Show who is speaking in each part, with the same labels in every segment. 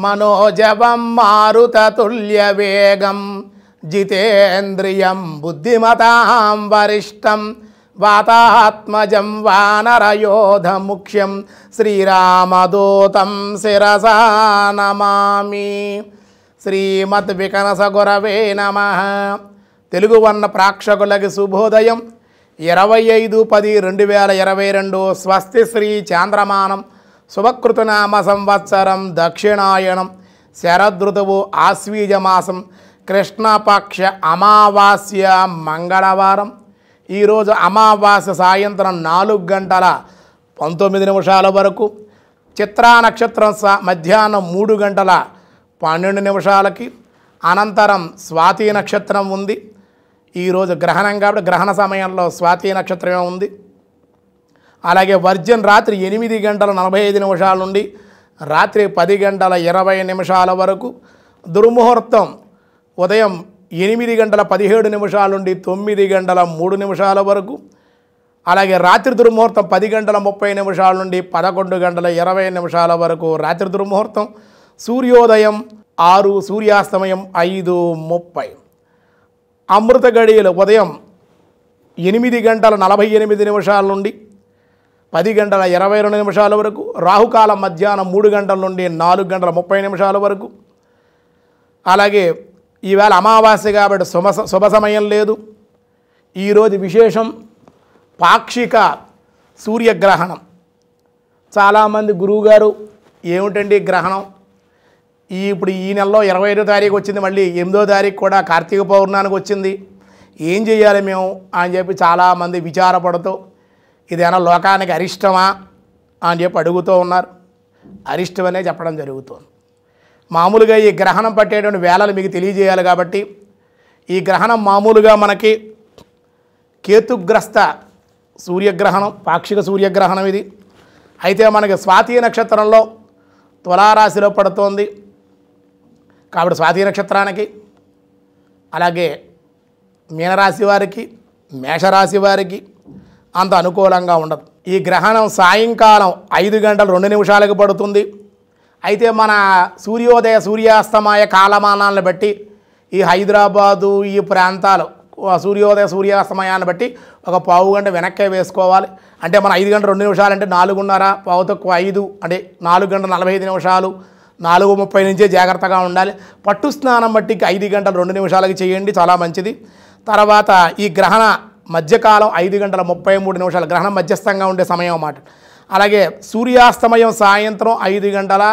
Speaker 1: మనోజవం మారుతతుల్య వేగం జితేంద్రియం బుద్ధిమతాం వరిష్టం వాతాత్మజం ముఖ్యం శ్రీరామదూతం శిరసా నమామి శ్రీమద్ వికనస గురవే నమ తెలుగు వర్ణ ప్రాక్షకులకి శుభోదయం ఇరవై ఐదు పది రెండు వేల ఇరవై రెండు స్వస్తి శ్రీ చాంద్రమానం శుభకృతనామ సంవత్సరం దక్షిణాయనం శరదృతువు ఆశ్వీజమాసం కృష్ణపక్ష అమావాస్య మంగళవారం ఈరోజు అమావాస్య సాయంత్రం నాలుగు గంటల పంతొమ్మిది నిమిషాల వరకు చిత్రా నక్షత్రం సా మధ్యాహ్నం మూడు గంటల పన్నెండు నిమిషాలకి అనంతరం స్వాతి నక్షత్రం ఉంది ఈరోజు గ్రహణం కాబట్టి గ్రహణ సమయంలో స్వాతి నక్షత్రమే ఉంది అలాగే వర్జన్ రాత్రి ఎనిమిది గంటల నలభై ఐదు నిమిషాల నుండి రాత్రి పది గంటల ఇరవై నిమిషాల వరకు దుర్ముహూర్తం ఉదయం ఎనిమిది గంటల పదిహేడు నిమిషాల నుండి తొమ్మిది గంటల మూడు నిమిషాల వరకు అలాగే రాత్రి దుర్ముహూర్తం పది గంటల ముప్పై నిమిషాల నుండి పదకొండు గంటల ఇరవై నిమిషాల వరకు రాత్రి దుర్ముహూర్తం సూర్యోదయం ఆరు సూర్యాస్తమయం ఐదు ముప్పై అమృత గడియలు ఉదయం ఎనిమిది గంటల నలభై ఎనిమిది నిమిషాల నుండి పది గంటల ఇరవై రెండు నిమిషాల వరకు రాహుకాలం మధ్యాహ్నం మూడు గంటల నుండి నాలుగు గంటల ముప్పై నిమిషాల వరకు అలాగే ఈవేళ అమావాస్య కాబట్టి శుభ శుభ సమయం లేదు ఈరోజు విశేషం పాక్షిక సూర్యగ్రహణం చాలామంది గురువుగారు ఏమిటండి గ్రహణం ఈ ఇప్పుడు ఈ నెలలో ఇరవై ఐదో తారీఖు వచ్చింది మళ్ళీ ఎనిమిదో తారీఖు కూడా కార్తీక పౌర్ణానికి వచ్చింది ఏం చేయాలి మేము అని చెప్పి చాలామంది విచారపడుతూ ఇదేనా లోకానికి అరిష్టమా అని చెప్పి అడుగుతూ ఉన్నారు అరిష్టమనే చెప్పడం జరుగుతుంది మామూలుగా ఈ గ్రహణం పట్టేటువంటి వేళలు మీకు తెలియజేయాలి కాబట్టి ఈ గ్రహణం మామూలుగా మనకి కేతుగ్రస్త సూర్యగ్రహణం పాక్షిక సూర్యగ్రహణం ఇది అయితే మనకి స్వాతి నక్షత్రంలో తులారాశిలో పడుతోంది కాబట్టి స్వాతి నక్షత్రానికి అలాగే మీనరాశి వారికి మేషరాశి వారికి అంత అనుకూలంగా ఉండదు ఈ గ్రహణం సాయంకాలం ఐదు గంటలు రెండు నిమిషాలకు పడుతుంది అయితే మన సూర్యోదయ సూర్యాస్తమయ కాలమానాలను బట్టి ఈ హైదరాబాదు ఈ ప్రాంతాలు సూర్యోదయ సూర్యాస్తమయాన్ని బట్టి ఒక పావు గంట వెనక్కే వేసుకోవాలి అంటే మన ఐదు గంటల రెండు నిమిషాలు అంటే నాలుగున్నర పావు తక్కువ ఐదు అంటే నాలుగు గంటల నలభై ఐదు నిమిషాలు నాలుగు ముప్పై నుంచే జాగ్రత్తగా ఉండాలి పట్టు స్నానం బట్టి ఐదు గంటలు రెండు నిమిషాలకి చేయండి చాలా మంచిది తర్వాత ఈ గ్రహణ మధ్యకాలం ఐదు గంటల ముప్పై మూడు నిమిషాలు గ్రహణం మధ్యస్థంగా ఉండే సమయం అన్నమాట అలాగే సూర్యాస్తమయం సాయంత్రం ఐదు గంటల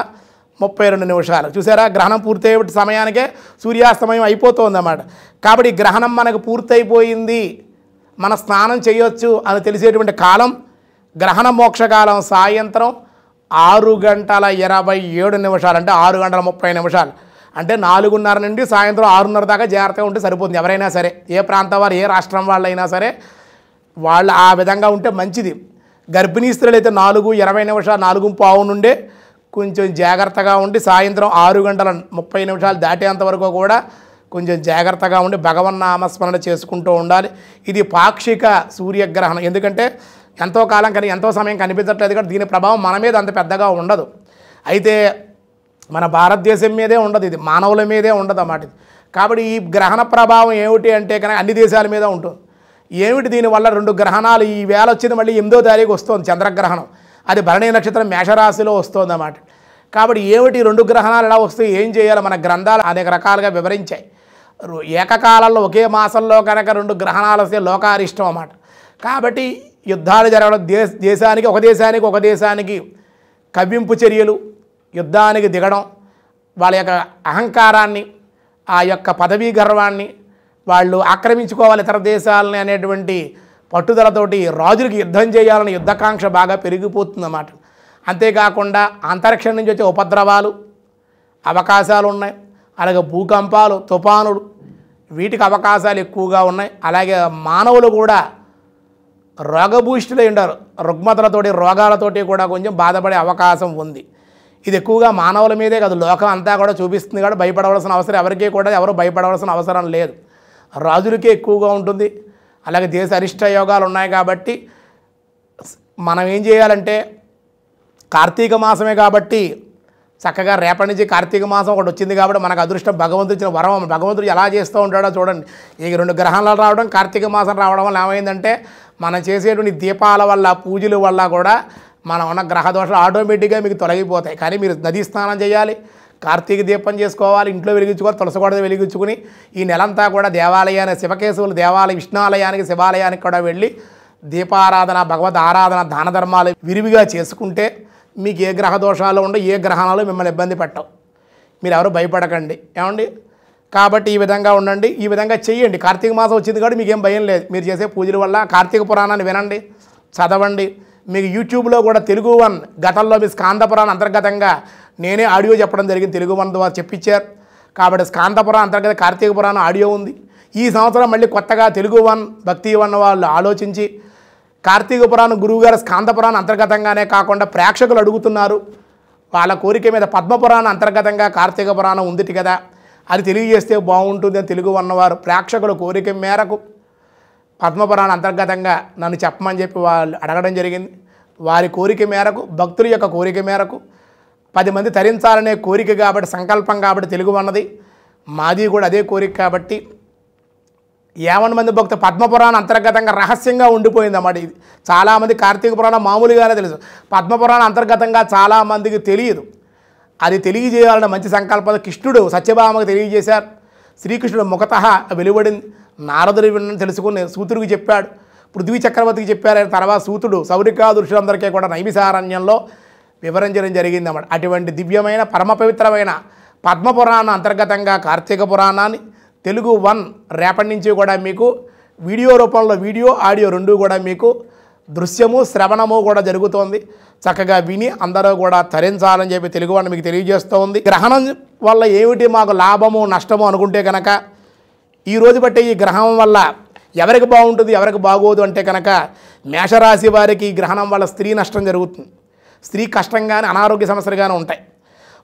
Speaker 1: ముప్పై రెండు నిమిషాలు చూసారా గ్రహణం పూర్తయ్యే సమయానికే సూర్యాస్తమయం అయిపోతుందన్నమాట కాబట్టి గ్రహణం మనకు పూర్తయిపోయింది మన స్నానం చేయొచ్చు అని తెలిసేటువంటి కాలం గ్రహణ మోక్షకాలం సాయంత్రం ఆరు గంటల ఇరవై ఏడు నిమిషాలు అంటే ఆరు గంటల ముప్పై నిమిషాలు అంటే నాలుగున్నర నుండి సాయంత్రం ఆరున్నర దాకా జాగ్రత్తగా ఉంటే సరిపోతుంది ఎవరైనా సరే ఏ ప్రాంతం వారు ఏ రాష్ట్రం వాళ్ళైనా సరే వాళ్ళు ఆ విధంగా ఉంటే మంచిది గర్భిణీ స్త్రీలు అయితే నాలుగు ఇరవై నిమిషాలు నాలుగు పావు నుండే కొంచెం జాగ్రత్తగా ఉండి సాయంత్రం ఆరు గంటల ముప్పై నిమిషాలు దాటేంత వరకు కూడా కొంచెం జాగ్రత్తగా ఉండి నామస్మరణ చేసుకుంటూ ఉండాలి ఇది పాక్షిక సూర్యగ్రహణం ఎందుకంటే ఎంతో కాలం కానీ ఎంతో సమయం కనిపించట్లేదు కానీ దీని ప్రభావం మన మీద అంత పెద్దగా ఉండదు అయితే మన భారతదేశం మీదే ఉండదు ఇది మానవుల మీదే ఉండదు అన్నమాట కాబట్టి ఈ గ్రహణ ప్రభావం ఏమిటి అంటే కనుక అన్ని దేశాల మీద ఉంటుంది ఏమిటి దీనివల్ల రెండు గ్రహణాలు ఈ వేళ వచ్చింది మళ్ళీ ఎనిమిదో తారీఖు వస్తుంది చంద్రగ్రహణం అది భరణీ నక్షత్రం మేషరాశిలో వస్తుంది అన్నమాట కాబట్టి ఏమిటి రెండు గ్రహణాలు ఎలా వస్తాయి ఏం చేయాలో మన గ్రంథాలు అనేక రకాలుగా వివరించాయి ఏకకాలంలో ఒకే మాసంలో కనుక రెండు గ్రహణాలు వస్తే లోకారిష్టం అన్నమాట కాబట్టి యుద్ధాలు జరగడం దేశ దేశానికి ఒక దేశానికి ఒక దేశానికి కవ్వింపు చర్యలు యుద్ధానికి దిగడం వాళ్ళ యొక్క అహంకారాన్ని ఆ యొక్క పదవీ గర్వాన్ని వాళ్ళు ఆక్రమించుకోవాలి ఇతర దేశాలని అనేటువంటి పట్టుదలతోటి రాజులకు యుద్ధం చేయాలని యుద్ధకాంక్ష బాగా పెరిగిపోతుందన్నమాట అంతేకాకుండా అంతరిక్షం నుంచి వచ్చే ఉపద్రవాలు అవకాశాలు ఉన్నాయి అలాగే భూకంపాలు తుఫానులు వీటికి అవకాశాలు ఎక్కువగా ఉన్నాయి అలాగే మానవులు కూడా రోగభూష్టిలో ఉండరు రుగ్మతలతోటి రోగాలతోటి కూడా కొంచెం బాధపడే అవకాశం ఉంది ఇది ఎక్కువగా మానవుల మీదే కాదు లోకం అంతా కూడా చూపిస్తుంది కాబట్టి భయపడవలసిన అవసరం ఎవరికీ కూడా ఎవరు భయపడవలసిన అవసరం లేదు రాజులకే ఎక్కువగా ఉంటుంది అలాగే దేశ అరిష్ట యోగాలు ఉన్నాయి కాబట్టి మనం ఏం చేయాలంటే కార్తీక మాసమే కాబట్టి చక్కగా రేపటి నుంచి కార్తీక మాసం ఒకటి వచ్చింది కాబట్టి మనకు అదృష్టం భగవంతుడు ఇచ్చిన వరం భగవంతుడు ఎలా చేస్తూ ఉంటాడో చూడండి ఈ రెండు గ్రహాలు రావడం కార్తీక మాసం రావడం వల్ల ఏమైందంటే మనం చేసేటువంటి దీపాల వల్ల పూజల వల్ల కూడా మనం ఉన్న గ్రహదోషాలు ఆటోమేటిక్గా మీకు తొలగిపోతాయి కానీ మీరు నదీ స్నానం చేయాలి కార్తీక దీపం చేసుకోవాలి ఇంట్లో వెలిగించుకోవాలి తులసగొడ వెలిగించుకుని ఈ నెలంతా కూడా దేవాలయాన్ని శివకేశవులు దేవాలయ విష్ణాలయానికి శివాలయానికి కూడా వెళ్ళి దీపారాధన భగవద్ ఆరాధన దాన ధర్మాలు విరివిగా చేసుకుంటే మీకు ఏ గ్రహ దోషాలు ఉండవు ఏ గ్రహణాలు మిమ్మల్ని ఇబ్బంది పెట్టవు మీరు ఎవరు భయపడకండి ఏమండి కాబట్టి ఈ విధంగా ఉండండి ఈ విధంగా చేయండి కార్తీక మాసం వచ్చింది కాబట్టి మీకేం భయం లేదు మీరు చేసే పూజల వల్ల కార్తీక పురాణాన్ని వినండి చదవండి మీకు యూట్యూబ్లో కూడా తెలుగు వన్ గతంలో మీ స్కాందపురాన్ని అంతర్గతంగా నేనే ఆడియో చెప్పడం జరిగింది తెలుగు వన్ ద్వారా చెప్పించారు కాబట్టి స్కాంతపురం అంతర్గత కార్తీక పురాణం ఆడియో ఉంది ఈ సంవత్సరం మళ్ళీ కొత్తగా తెలుగు వన్ భక్తి వన్ వాళ్ళు ఆలోచించి కార్తీక పురాణం గురువుగారు స్కాంతపురాణం అంతర్గతంగానే కాకుండా ప్రేక్షకులు అడుగుతున్నారు వాళ్ళ కోరిక మీద పద్మపురాణం అంతర్గతంగా కార్తీక పురాణం ఉంది కదా అది తెలియజేస్తే బాగుంటుంది అని తెలుగు అన్నవారు ప్రేక్షకుల కోరిక మేరకు పద్మపురాణ అంతర్గతంగా నన్ను చెప్పమని చెప్పి వాళ్ళు అడగడం జరిగింది వారి కోరిక మేరకు భక్తుల యొక్క కోరిక మేరకు పది మంది తరించాలనే కోరిక కాబట్టి సంకల్పం కాబట్టి తెలుగు అన్నది మాది కూడా అదే కోరిక కాబట్టి యావన్ మంది భక్తు పద్మపురాణ అంతర్గతంగా రహస్యంగా ఉండిపోయింది అన్నమాట ఇది చాలామంది కార్తీక పురాణం మామూలుగానే తెలుసు పద్మపురాణ అంతర్గతంగా చాలామందికి తెలియదు అది తెలియజేయాలన్న మంచి సంకల్పం కృష్ణుడు సత్యభామకు తెలియజేశారు శ్రీకృష్ణుడు ముఖత వెలువడింది నారదుడు విన్న తెలుసుకుని సూతుడికి చెప్పాడు పృథ్వీ చక్రవర్తికి చెప్పారని తర్వాత సూతుడు సౌరికా దృష్టిలందరికీ కూడా నైమిసారణ్యంలో వివరించడం జరిగింది అన్నమాట అటువంటి దివ్యమైన పరమ పవిత్రమైన పద్మపురాణ అంతర్గతంగా కార్తీక పురాణాన్ని తెలుగు వన్ రేపటి నుంచి కూడా మీకు వీడియో రూపంలో వీడియో ఆడియో రెండు కూడా మీకు దృశ్యము శ్రవణము కూడా జరుగుతోంది చక్కగా విని అందరూ కూడా తరించాలని చెప్పి తెలుగు వాడిని మీకు తెలియజేస్తూ ఉంది గ్రహణం వల్ల ఏమిటి మాకు లాభము నష్టము అనుకుంటే కనుక ఈ రోజు బట్టే ఈ గ్రహం వల్ల ఎవరికి బాగుంటుంది ఎవరికి బాగోదు అంటే కనుక మేషరాశి వారికి ఈ గ్రహణం వల్ల స్త్రీ నష్టం జరుగుతుంది స్త్రీ కష్టంగానే అనారోగ్య సమస్యలుగానే ఉంటాయి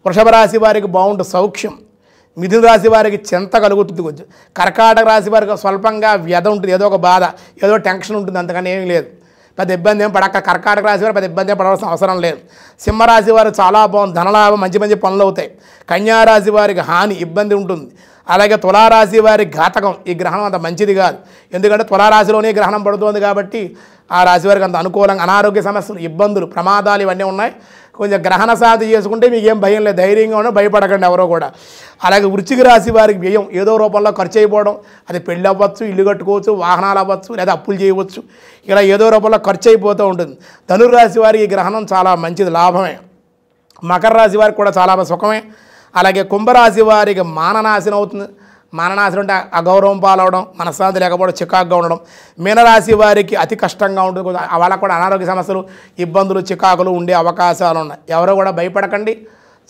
Speaker 1: వృషభ రాశి వారికి బాగుంటుంది సౌఖ్యం మిథున రాశి వారికి చింత కలుగుతుంది కొంచెం కర్కాటక రాశి వారికి స్వల్పంగా వ్యధ ఉంటుంది ఏదో ఒక బాధ ఏదో టెన్షన్ ఉంటుంది అంతకని ఏమీ లేదు పెద్ద ఇబ్బంది ఏం పడక కర్కాటక రాశి వారు పెద్ద ఇబ్బంది ఏం పడవలసిన అవసరం లేదు సింహరాశి వారు చాలా బాగుంది ధనలాభం మంచి మంచి పనులు అవుతాయి కన్యారాశి వారికి హాని ఇబ్బంది ఉంటుంది అలాగే తులారాశి వారి ఘాతకం ఈ గ్రహణం అంత మంచిది కాదు ఎందుకంటే తులారాశిలోనే గ్రహణం పడుతుంది కాబట్టి ఆ రాశి వారికి అంత అనుకూలంగా అనారోగ్య సమస్యలు ఇబ్బందులు ప్రమాదాలు ఇవన్నీ ఉన్నాయి కొంచెం గ్రహణ సాధి చేసుకుంటే మీకు ఏం భయం లేదు ధైర్యంగా ఉన్నా భయపడకండి ఎవరో కూడా అలాగే వృచ్చిక రాశి వారికి వ్యయం ఏదో రూపంలో ఖర్చు అయిపోవడం అది పెళ్ళి అవ్వచ్చు ఇల్లు కట్టుకోవచ్చు వాహనాలు అవ్వచ్చు లేదా అప్పులు చేయవచ్చు ఇలా ఏదో రూపంలో ఖర్చు అయిపోతూ ఉంటుంది ధనుర్రాశి వారికి ఈ గ్రహణం చాలా మంచిది లాభమే మకర రాశి వారికి కూడా చాలా సుఖమే అలాగే కుంభరాశి వారికి మాననాశనం అవుతుంది మాననాశనం అంటే అగౌరవం పాలవడం మనశ్శాంతి లేకపోవడం చికాకుగా ఉండడం మీనరాశి వారికి అతి కష్టంగా ఉంటుంది వాళ్ళకు కూడా అనారోగ్య సమస్యలు ఇబ్బందులు చికాకులు ఉండే అవకాశాలు ఉన్నాయి ఎవరు కూడా భయపడకండి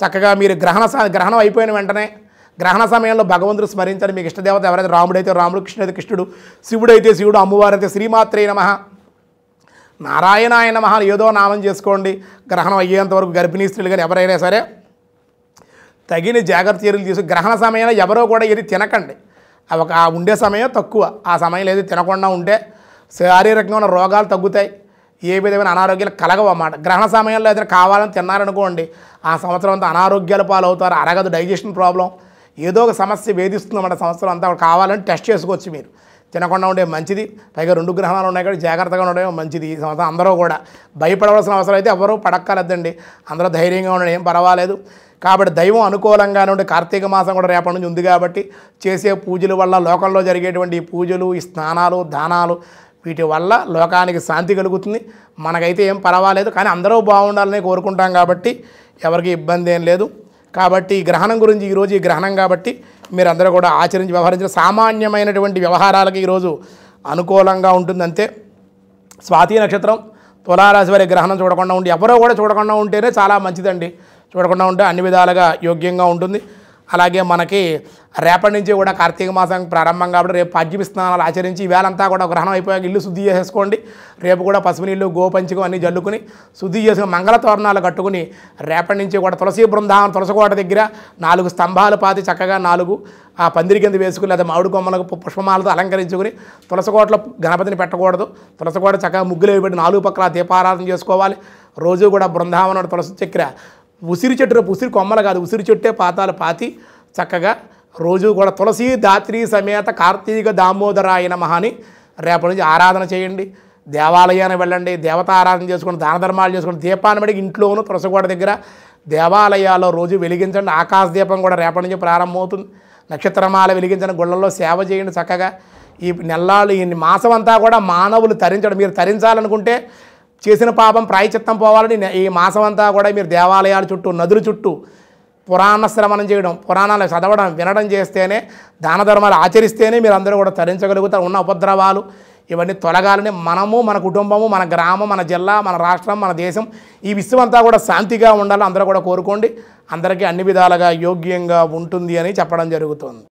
Speaker 1: చక్కగా మీరు గ్రహణ గ్రహణం అయిపోయిన వెంటనే గ్రహణ సమయంలో భగవంతుడు స్మరించండి మీకు ఇష్టదేవత ఎవరైతే రాముడైతే రాముడు కృష్ణుడైతే కృష్ణుడు శివుడైతే శివుడు అమ్మవారైతే శ్రీమాత్రే నమ నారాయణ ఆయన ఏదో నామం చేసుకోండి గ్రహణం అయ్యేంతవరకు గర్భిణీ స్త్రీలు కానీ ఎవరైనా సరే తగిన జాగ్రత్త చర్యలు తీసుకు గ్రహణ సమయంలో ఎవరో కూడా ఏది తినకండి ఒక ఉండే సమయం తక్కువ ఆ సమయంలో ఏది తినకుండా ఉంటే శారీరకంగా ఉన్న రోగాలు తగ్గుతాయి ఏ విధమైన అనారోగ్యాలు కలగవు అన్నమాట గ్రహణ సమయంలో ఏదైనా కావాలని తిన్నారనుకోండి ఆ సంవత్సరం అంతా అనారోగ్యాల పాలవుతారు అరగదు డైజెషన్ ప్రాబ్లం ఏదో ఒక సమస్య వేధిస్తుంది అన్నమాట సంవత్సరం అంతా కావాలని టెస్ట్ చేసుకోవచ్చు మీరు తినకుండా ఉండే మంచిది పైగా రెండు గ్రహణాలు ఉన్నాయి కాబట్టి జాగ్రత్తగా ఉండడం మంచిది ఈ సంవత్సరం అందరూ కూడా భయపడవలసిన అవసరం అయితే ఎవరూ పడక్కలేదండి అందరూ ధైర్యంగా ఉండడం ఏం పర్వాలేదు కాబట్టి దైవం అనుకూలంగా నుండి కార్తీక మాసం కూడా రేపటి నుంచి ఉంది కాబట్టి చేసే పూజల వల్ల లోకంలో జరిగేటువంటి పూజలు ఈ స్నానాలు దానాలు వీటి వల్ల లోకానికి శాంతి కలుగుతుంది మనకైతే ఏం పర్వాలేదు కానీ అందరూ బాగుండాలని కోరుకుంటాం కాబట్టి ఎవరికి ఇబ్బంది ఏం లేదు కాబట్టి ఈ గ్రహణం గురించి ఈరోజు ఈ గ్రహణం కాబట్టి మీరందరూ కూడా ఆచరించి వ్యవహరించిన సామాన్యమైనటువంటి వ్యవహారాలకి ఈరోజు అనుకూలంగా ఉంటుందంతే స్వాతి నక్షత్రం తులారాశి వారి గ్రహణం చూడకుండా ఉండి ఎవరో కూడా చూడకుండా ఉంటేనే చాలా మంచిదండి చూడకుండా ఉంటే అన్ని విధాలుగా యోగ్యంగా ఉంటుంది అలాగే మనకి రేపటి నుంచి కూడా కార్తీక మాసం ప్రారంభం కాబట్టి రేపు పద్యమి స్నానాలు ఆచరించి వేలంతా కూడా గ్రహణం అయిపోయాక ఇల్లు శుద్ధి చేసేసుకోండి రేపు కూడా పసుపు నీళ్ళు గోపంచకం అన్నీ జల్లుకుని శుద్ధి చేసుకుని మంగళ తోరణాలు కట్టుకుని రేపటి నుంచి కూడా తులసి బృందావనం తులసికోట దగ్గర నాలుగు స్తంభాలు పాతి చక్కగా నాలుగు ఆ పందిరి కింద వేసుకుని లేదా మామిడి కొమ్మలకు పుష్పమాలతో అలంకరించుకుని తులసికోటలో గణపతిని పెట్టకూడదు తులసికోట చక్కగా ముగ్గులు వేయబడి నాలుగు పక్కల దీపారాధన చేసుకోవాలి రోజు కూడా బృందావనం తులసి చక్ర ఉసిరి చెట్టు రేపు ఉసిరి కొమ్మలు కాదు ఉసిరి చెట్టే పాతాలు పాతి చక్కగా రోజు కూడా తులసి దాత్రి సమేత కార్తీక దామోదరాయన మహాని రేపటి నుంచి ఆరాధన చేయండి దేవాలయానికి వెళ్ళండి దేవత ఆరాధన చేసుకుని దాన ధర్మాలు చేసుకుని దీపాన్ని పడి ఇంట్లోనూ తులసగోడ దగ్గర దేవాలయాల్లో రోజు వెలిగించండి ఆకాశ దీపం కూడా రేపటి నుంచి ప్రారంభమవుతుంది నక్షత్రమాల వెలిగించిన గుళ్ళల్లో సేవ చేయండి చక్కగా ఈ నెల్లాళ్ళు ఈ మాసం అంతా కూడా మానవులు తరించడం మీరు తరించాలనుకుంటే చేసిన పాపం ప్రాయచిత్తం పోవాలని ఈ మాసం అంతా కూడా మీరు దేవాలయాల చుట్టూ నదుల చుట్టూ పురాణ శ్రవణం చేయడం పురాణాలు చదవడం వినడం చేస్తేనే దాన ధర్మాలు ఆచరిస్తేనే మీరు అందరూ కూడా తరించగలుగుతారు ఉన్న ఉపద్రవాలు ఇవన్నీ తొలగాలని మనము మన కుటుంబము మన గ్రామం మన జిల్లా మన రాష్ట్రం మన దేశం ఈ విశ్వం అంతా కూడా శాంతిగా ఉండాలి అందరూ కూడా కోరుకోండి అందరికీ అన్ని విధాలుగా యోగ్యంగా ఉంటుంది అని చెప్పడం జరుగుతుంది